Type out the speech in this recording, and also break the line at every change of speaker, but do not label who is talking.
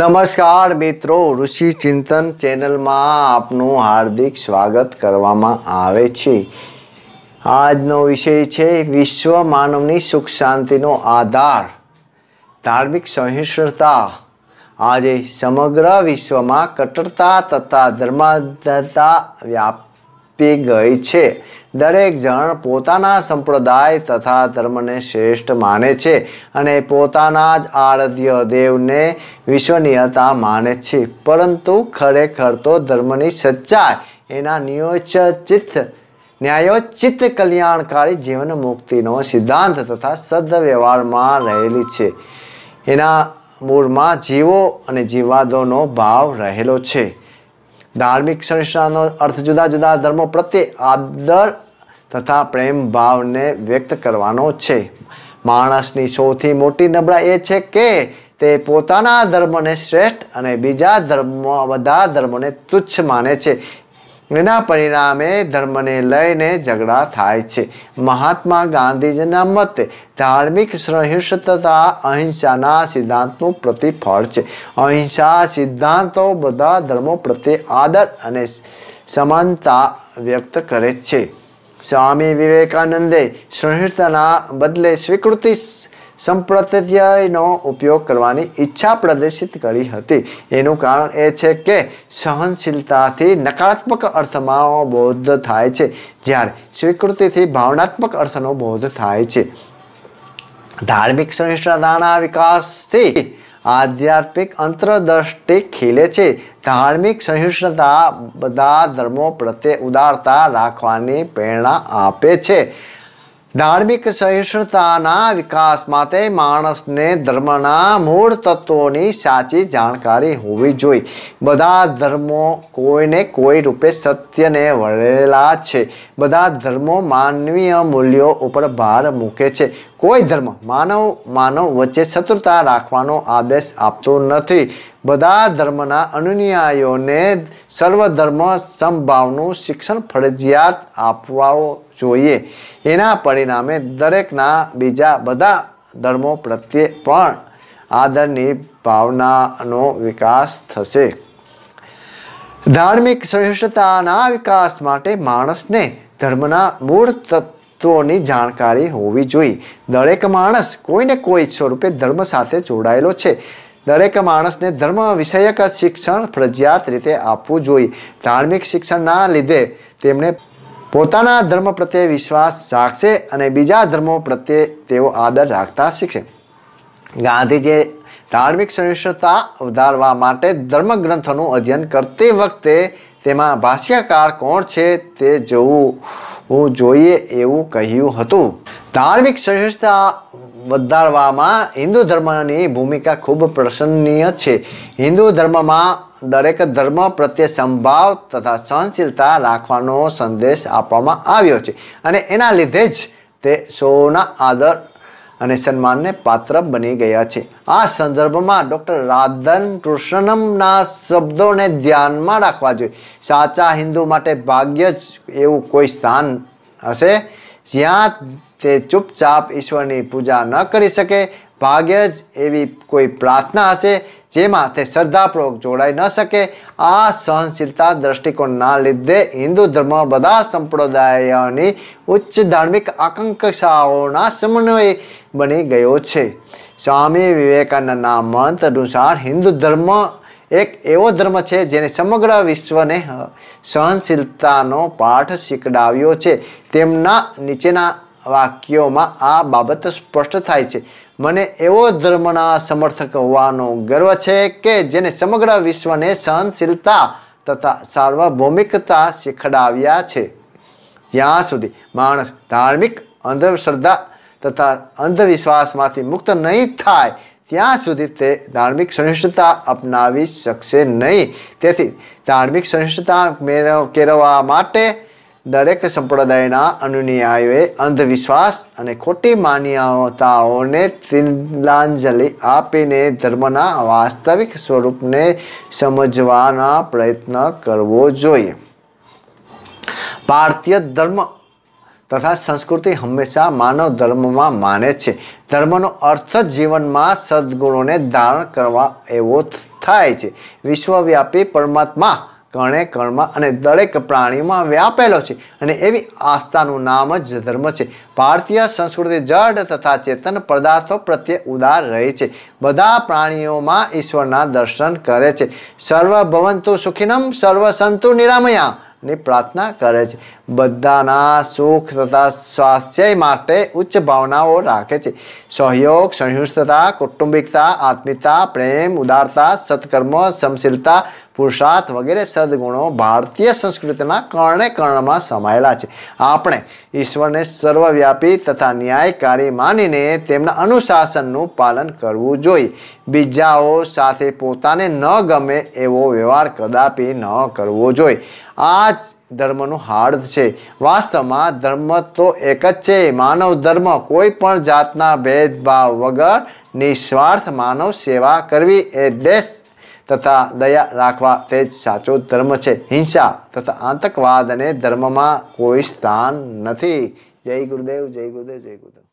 નમસ્કાર મિત્રો ઋષિ ચિંતન ચેનલમાં આપનું હાર્દિક સ્વાગત કરવામાં આવે છે આજનો વિષય છે વિશ્વ માનવની સુખ શાંતિનો આધાર ધાર્મિક સહિષ્ણુતા આજે સમગ્ર વિશ્વમાં કટ્ટરતા તથા ધર્માંધતા વ્યાપ આપી ગઈ છે દરેક જણ પોતાના સંપ્રદાય તથા ધર્મને શ્રેષ્ઠ માને છે અને પોતાના જ આરાધ્ય દેવને વિશ્વનીયતા માને છે પરંતુ ખરેખર તો ધર્મની સચ્ચાઈ એના નિયોચિત ન્યાયોચિત કલ્યાણકારી જીવન મુક્તિનો સિદ્ધાંત તથા વ્યવહારમાં રહેલી છે એના મૂળમાં જીવો અને જીવાદોનો ભાવ રહેલો છે ધાર્મિક સહિષ્ણાનો અર્થ જુદા જુદા ધર્મો પ્રત્યે આદર તથા પ્રેમ ભાવને વ્યક્ત કરવાનો છે માણસની સૌથી મોટી નબળા એ છે કે તે પોતાના ધર્મને શ્રેષ્ઠ અને બીજા ધર્મ બધા ધર્મોને તુચ્છ માને છે એના પરિણામે ધર્મને લઈને ઝઘડા થાય છે મહાત્મા ગાંધીજીના મતે ધાર્મિક સહિષ્ણુતા અહિંસાના સિદ્ધાંતનું પ્રતિફળ છે અહિંસા સિદ્ધાંતો બધા ધર્મો પ્રત્યે આદર અને સમાનતા વ્યક્ત કરે છે સ્વામી વિવેકાનંદે સહિષ્ણુતાના બદલે સ્વીકૃતિ સંપ્રત્યયનો ઉપયોગ કરવાની ઈચ્છા પ્રદર્શિત કરી હતી એનું કારણ એ છે કે સહનશીલતાથી નકારાત્મક અર્થમાં બોધ થાય છે જ્યારે સ્વીકૃતિથી ભાવનાત્મક અર્થનો બોધ થાય છે ધાર્મિક સહિષ્ણુતાના વિકાસથી આધ્યાત્મિક અંતરદ્રષ્ટિ ખીલે છે ધાર્મિક સહિષ્ણુતા બધા ધર્મો પ્રત્યે ઉદારતા રાખવાની પ્રેરણા આપે છે ધાર્મિક સહિષ્ણુતાના વિકાસ માટે માણસને ધર્મના મૂળ તત્વોની સાચી જાણકારી હોવી જોઈએ બધા ધર્મો કોઈને કોઈ રૂપે સત્યને વળેલા છે બધા ધર્મો માનવીય મૂલ્યો ઉપર ભાર મૂકે છે કોઈ ધર્મ માનવ માનવ વચ્ચે શત્રુતા રાખવાનો આદેશ આપતો નથી બધા ધર્મના અનુયાયીઓને સર્વધર્મ સંભાવનું શિક્ષણ ફરજિયાત આપવા જોઈએ એના પરિણામે દરેકના બીજા બધા ધર્મો પ્રત્યે પણ આદરની ભાવનાનો વિકાસ થશે ધાર્મિક શ્રેષ્ઠતાના વિકાસ માટે માણસને ધર્મના મૂળ તત્વોની જાણકારી હોવી જોઈએ દરેક માણસ કોઈને કોઈ સ્વરૂપે ધર્મ સાથે જોડાયેલો છે દરેક માણસને ધર્મ વિષયક શિક્ષણ ફરજિયાત રીતે આપવું જોઈએ ધાર્મિક શિક્ષણના લીધે તેમણે પોતાના ધર્મ પ્રત્યે વિશ્વાસ જાગશે અને બીજા ધર્મો પ્રત્યે તેઓ આદર રાખતા શીખશે ગાંધીજીએ ધાર્મિક સહિષ્ણુતા વધારવા માટે ધર્મગ્રંથોનું અધ્યયન કરતી વખતે તેમાં ભાષ્યકાર કોણ છે તે જોવું હોવું જોઈએ એવું કહ્યું હતું ધાર્મિક સહિષ્ણુતા વધારવામાં હિન્દુ ધર્મની ભૂમિકા ખૂબ પ્રસન્નીય છે હિન્દુ ધર્મમાં દરેક ધર્મ પ્રત્યે સંભાવ તથા સહનશીલતા રાખવાનો સંદેશ આપવામાં આવ્યો છે અને એના લીધે જ તે સૌના આદર અને સન્માનને પાત્ર બની ગયા છે આ સંદર્ભમાં ડૉક્ટર રાધન કૃષ્ણમના શબ્દોને ધ્યાનમાં રાખવા જોઈએ સાચા હિન્દુ માટે ભાગ્ય જ એવું કોઈ સ્થાન હશે જ્યાં તે ચૂપચાપ ઈશ્વરની પૂજા ન કરી શકે ભાગ્ય જ એવી કોઈ પ્રાર્થના હશે જેમાં તે શ્રદ્ધાપૂર્વક જોડાઈ ન શકે આ સહનશીલતા દ્રષ્ટિકોણના લીધે હિન્દુ ધર્મ બધા સંપ્રદાયોની ઉચ્ચ ધાર્મિક આકાંક્ષાઓના સમન્વય બની ગયો છે સ્વામી વિવેકાનંદના મંત અનુસાર હિન્દુ ધર્મ એક એવો ધર્મ છે જેને સમગ્ર વિશ્વને સહનશીલતાનો પાઠ શીખડાવ્યો છે તેમના નીચેના વાક્યોમાં આ બાબત સ્પષ્ટ થાય છે મને એવો ધર્મના સમર્થક હોવાનો ગર્વ છે કે જેને સમગ્ર વિશ્વને સહનશીલતા તથા સાર્વભૌમિકતા શીખડાવ્યા છે જ્યાં સુધી માણસ ધાર્મિક અંધશ્રદ્ધા તથા અંધવિશ્વાસમાંથી મુક્ત નહીં થાય ત્યાં સુધી તે ધાર્મિક સહિષ્ણુતા અપનાવી શકશે નહીં તેથી ધાર્મિક સહિષ્ણુતા કેળવવા માટે દરેક સંપ્રદાયના અનુયાયીઓએ અંધવિશ્વાસ અને ખોટી માન્યતાઓને તિલાંજલિ આપીને ધર્મના વાસ્તવિક સ્વરૂપને સમજવાના પ્રયત્ન કરવો જોઈએ ભારતીય ધર્મ તથા સંસ્કૃતિ હંમેશા માનવ ધર્મમાં માને છે ધર્મનો અર્થ જીવનમાં સદગુણોને ધારણ કરવા એવો થાય છે વિશ્વવ્યાપી પરમાત્મા કણે કણમાં અને દરેક પ્રાણીમાં વ્યાપેલો છે અને એવી આસ્થાનું નામ જ ધર્મ છે ભારતીય સંસ્કૃતિ જડ તથા ચેતન પદાર્થો પ્રત્યે ઉદાર રહે છે બધા પ્રાણીઓમાં ઈશ્વરના દર્શન કરે છે સર્વ ભવંતુ સુખીનમ સર્વ સંતુ નિરામયા ની પ્રાર્થના કરે છે બધાના સુખ તથા સ્વાસ્થ્ય માટે ઉચ્ચ ભાવનાઓ રાખે છે સહયોગ સંયુક્તતા કૌટુંબિકતા આત્મીયતા પ્રેમ ઉદારતા સત્કર્મ સમશીલતા પુરુષાર્થ વગેરે સદગુણો ભારતીય સંસ્કૃતિના કર્ણે કર્ણમાં સમાયેલા છે આપણે ઈશ્વરને સર્વવ્યાપી તથા ન્યાયકારી માનીને તેમના અનુશાસનનું પાલન કરવું જોઈએ બીજાઓ સાથે પોતાને ન ગમે એવો વ્યવહાર કદાપી ન કરવો જોઈએ આ જ ધર્મનું હાર્દ છે વાસ્તવમાં ધર્મ તો એક જ છે માનવ ધર્મ કોઈ પણ જાતના ભેદભાવ વગર નિસ્વાર્થ માનવ સેવા કરવી એ દેશ તથા દયા રાખવા તે જ સાચો ધર્મ છે હિંસા તથા આતંકવાદને ધર્મમાં કોઈ સ્થાન નથી જય ગુરુદેવ જય ગુરુદેવ જય ગુરુદેવ